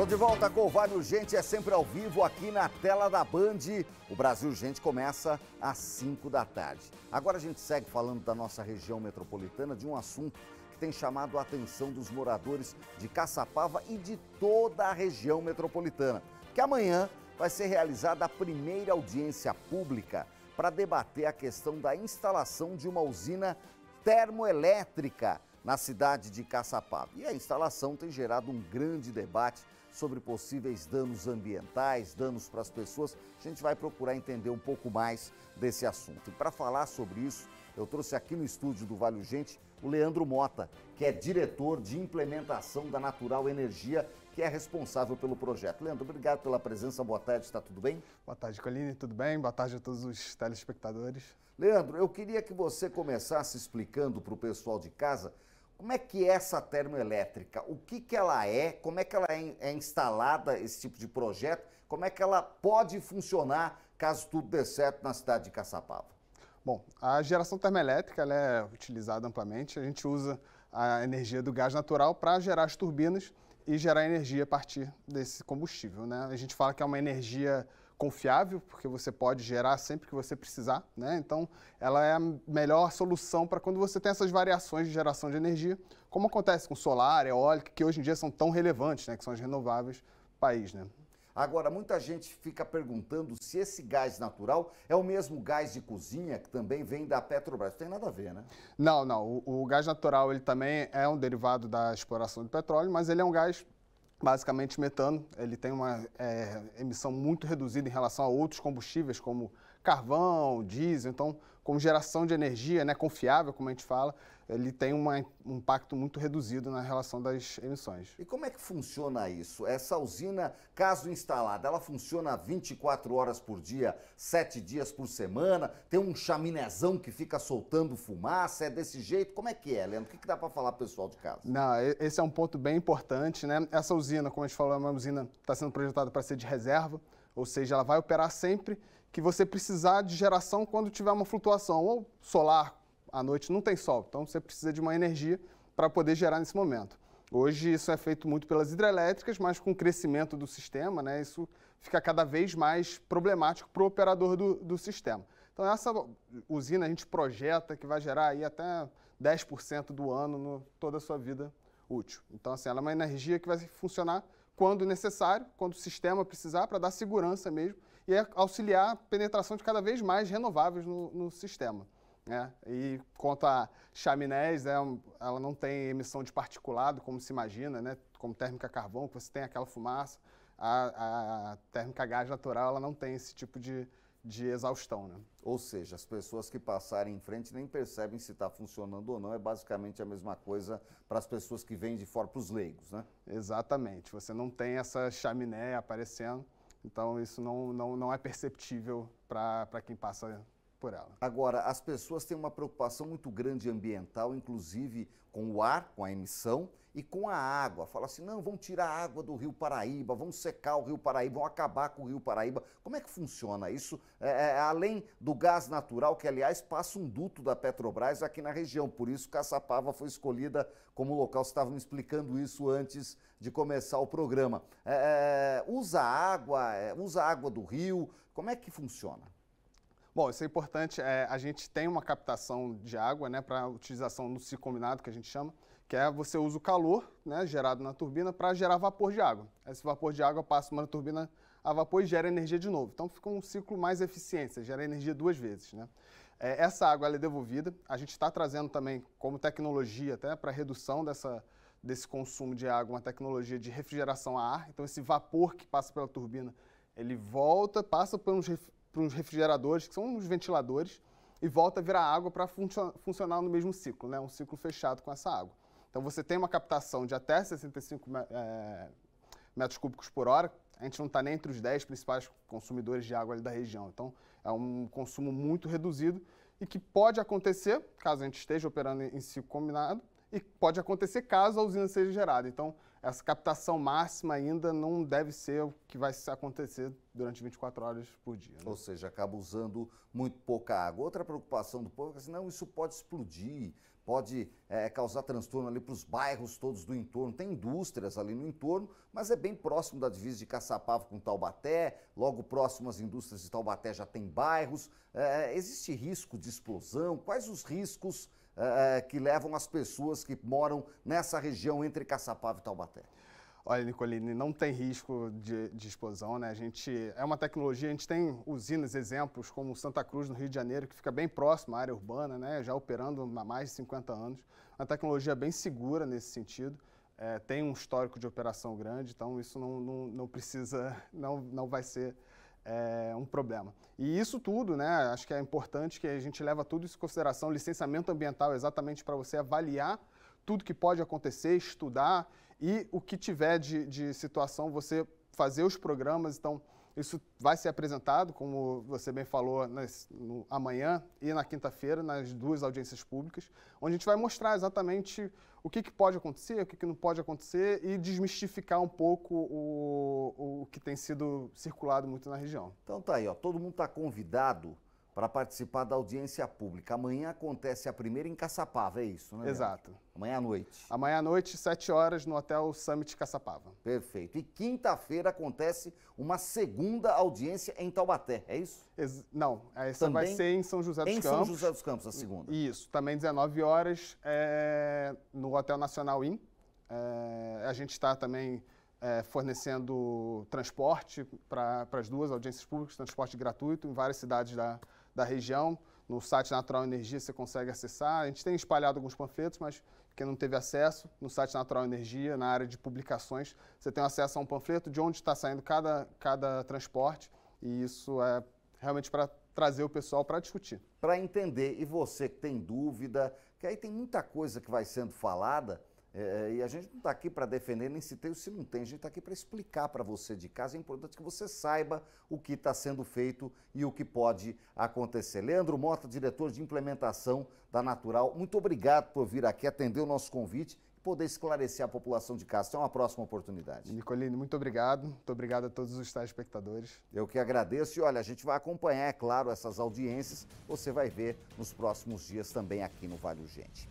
Estou de volta com o Vale Urgente, é sempre ao vivo aqui na tela da Band. O Brasil Urgente começa às 5 da tarde. Agora a gente segue falando da nossa região metropolitana, de um assunto que tem chamado a atenção dos moradores de Caçapava e de toda a região metropolitana. Que amanhã vai ser realizada a primeira audiência pública para debater a questão da instalação de uma usina termoelétrica na cidade de Caçapava. E a instalação tem gerado um grande debate sobre possíveis danos ambientais, danos para as pessoas. A gente vai procurar entender um pouco mais desse assunto. E para falar sobre isso, eu trouxe aqui no estúdio do Vale Gente o Leandro Mota, que é diretor de implementação da Natural Energia, que é responsável pelo projeto. Leandro, obrigado pela presença. Boa tarde, está tudo bem? Boa tarde, Coline, tudo bem? Boa tarde a todos os telespectadores. Leandro, eu queria que você começasse explicando para o pessoal de casa como é que é essa termoelétrica? O que, que ela é? Como é que ela é, é, instalada, esse tipo de projeto? Como é que ela pode funcionar caso tudo dê certo na cidade de Caçapava? Bom, a geração termoelétrica é utilizada amplamente. A gente usa a energia do gás natural para gerar as turbinas e gerar energia a partir desse combustível. Né? A gente fala que é uma energia confiável, porque você pode gerar sempre que você precisar, né? Então, ela é a melhor solução para quando você tem essas variações de geração de energia, como acontece com solar, eólica, que hoje em dia são tão relevantes, né? Que são as renováveis do país, né? Agora, muita gente fica perguntando se esse gás natural é o mesmo gás de cozinha que também vem da Petrobras. Não tem nada a ver, né? Não, não. O, o, gás natural ele também é um derivado da exploração de petróleo, mas ele é um gás basicamente metano. Ele tem uma é, emissão muito reduzida em relação a outros combustíveis, como carvão, diesel, então como geração de energia né, confiável, como a gente fala, ele tem uma, um impacto muito reduzido na relação das emissões. E como é que funciona isso? Essa usina, caso instalada, ela funciona 24 horas por dia, 7 dias por semana? Tem um chaminezão que fica soltando fumaça? É desse jeito? Como é que é, Leandro? O que, que dá para falar pessoal de casa? Não, esse é um ponto bem importante, né? Essa usina, como a gente falou, é uma usina que está sendo projetada para ser de reserva. Ou seja, ela vai operar sempre que você precisar de geração quando tiver uma flutuação. Ou solar, à noite não tem sol, então você precisa de uma energia para poder gerar nesse momento. Hoje isso é feito muito pelas hidrelétricas, mas com o crescimento do sistema, né, isso fica cada vez mais problemático para o operador do, do sistema. Então essa usina a gente projeta que vai gerar aí até 10% do ano no, toda a sua vida útil. Então assim, ela é uma energia que vai funcionar quando necessário, quando o sistema precisar, para dar segurança mesmo, e auxiliar a penetração de cada vez mais renováveis no, no sistema. Né? E quanto a chaminés, né, ela não tem emissão de particulado, como se imagina, né? como térmica carvão, que você tem aquela fumaça. A, a, a térmica gás natural ela não tem esse tipo de, de exaustão, né? Ou seja, as pessoas que passarem em frente nem percebem se está funcionando ou não. É basicamente a mesma coisa para as pessoas que vêm de fora, para os leigos, né? Exatamente. Você não tem essa chaminé aparecendo, então isso não, não, não é perceptível para quem passa por ela. Agora, as pessoas têm uma preocupação muito grande ambiental, inclusive com o ar, com a emissão, e com a água. Fala assim: não, vão tirar a água do Rio Paraíba, vão secar o Rio Paraíba, vão acabar com o Rio Paraíba. Como é que funciona isso? É, é, é além do gás natural, que aliás passa um duto da Petrobras aqui na região, por isso Caçapava foi escolhida como local. Você estava me explicando isso antes de começar o programa. É, é usa água, usa água do rio, como é que funciona? Bom, isso é importante. É, a gente tem uma captação de água né, para utilização no ciclo combinado, que a gente chama que é você usa o calor né, gerado na turbina para gerar vapor de água. Esse vapor de água passa uma turbina a vapor e gera energia de novo. Então fica um ciclo mais eficiente, você gera energia duas vezes. Né? É, essa água é devolvida, a gente está trazendo também como tecnologia até para redução dessa, desse consumo de água, uma tecnologia de refrigeração a ar. Então esse vapor que passa pela turbina, ele volta, passa por uns, por uns refrigeradores, que são uns ventiladores, e volta a virar água para funcionar no mesmo ciclo, né? um ciclo fechado com essa água. Então você tem uma captação de até 65 é, eh, metros cúbicos por hora. A gente não está nem entre os 10 principais consumidores de água da região. Então é um consumo muito reduzido e que pode acontecer, caso a gente esteja operando em ciclo combinado, e pode acontecer caso a usina seja gerada. Então, essa captação máxima ainda não deve ser o que vai acontecer durante 24 horas por dia. Né? Ou seja, acaba usando muito pouca água. Outra preocupação do povo é que, não, isso pode explodir, pode é, causar transtorno ali para os bairros todos do entorno. Tem indústrias ali no entorno, mas é bem próximo da divisa de Caçapava com Taubaté, logo próximo às indústrias de Taubaté já tem bairros. É, existe risco de explosão? Quais os riscos eh, eh, que levam as pessoas que moram nessa região entre Caçapava e Taubaté? Olha, Nicolini, não tem risco de, de, explosão, né? A gente é uma tecnologia, a gente tem usinas, exemplos como Santa Cruz no Rio de Janeiro, que fica bem próximo à área urbana, né? Já operando há mais de 50 anos. Uma tecnologia bem segura nesse sentido. É, tem um histórico de operação grande, então isso não, não, não precisa, não, não vai ser é, um problema. E isso tudo, né, acho que é importante que a gente leva tudo isso em consideração, licenciamento ambiental é exatamente para você avaliar tudo que pode acontecer, estudar e o que tiver de, de situação, você fazer os programas, então isso vai ser apresentado, como você bem falou, nas, no, amanhã e na quinta-feira, nas duas audiências públicas, onde a gente vai mostrar exatamente o que, que pode acontecer, o que, que, não pode acontecer e desmistificar um pouco o, o que tem sido circulado muito na região. Então tá aí, ó, todo mundo está convidado para participar da audiência pública. Amanhã acontece a primeira em Caçapava, é isso, né? Exato. Amanhã à noite. Amanhã à noite, 7 horas, no Hotel Summit Caçapava. Perfeito. E quinta-feira acontece uma segunda audiência em Taubaté, é isso? Ex não, essa também vai ser em São José dos em Campos. Em São José dos Campos, a segunda. Isso, também 19 horas, é, no Hotel Nacional Inn. É, a gente está também é, fornecendo transporte para as duas audiências públicas, transporte gratuito em várias cidades da, da região. No site Natural Energia você consegue acessar. A gente tem espalhado alguns panfletos, mas quem não teve acesso, no site Natural Energia, na área de publicações, você tem acesso a um panfleto de onde está saindo cada, cada transporte. E isso é realmente para trazer o pessoal para discutir. Para entender, e você que tem dúvida, que aí tem muita coisa que vai sendo falada, é, é, e a gente não está aqui para defender nem se tem ou se não tem, a gente está aqui para explicar para você de casa. É importante que você saiba o que está sendo feito e o que pode acontecer. Leandro Mota, diretor de implementação da Natural, muito obrigado por vir aqui atender o nosso convite e poder esclarecer a população de casa. Até uma próxima oportunidade. Nicolino, muito obrigado. Muito obrigado a todos os telespectadores. Eu que agradeço. E olha, a gente vai acompanhar, é claro, essas audiências. Você vai ver nos próximos dias também aqui no Vale Gente.